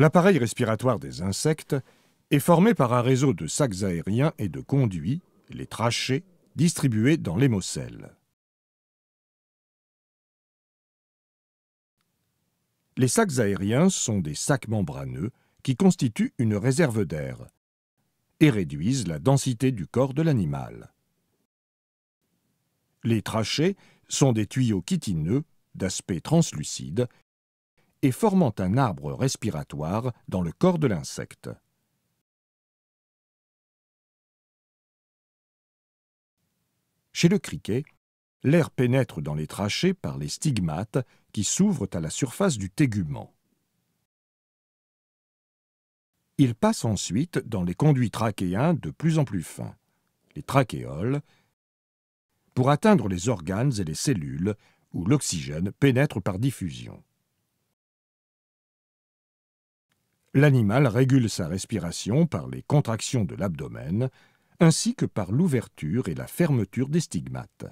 L'appareil respiratoire des insectes est formé par un réseau de sacs aériens et de conduits, les trachées, distribués dans l'hémocèle. Les sacs aériens sont des sacs membraneux qui constituent une réserve d'air et réduisent la densité du corps de l'animal. Les trachées sont des tuyaux chitineux d'aspect translucide et formant un arbre respiratoire dans le corps de l'insecte. Chez le criquet, l'air pénètre dans les trachées par les stigmates qui s'ouvrent à la surface du tégument. Il passe ensuite dans les conduits trachéens de plus en plus fins, les trachéoles, pour atteindre les organes et les cellules où l'oxygène pénètre par diffusion. l'animal régule sa respiration par les contractions de l'abdomen ainsi que par l'ouverture et la fermeture des stigmates.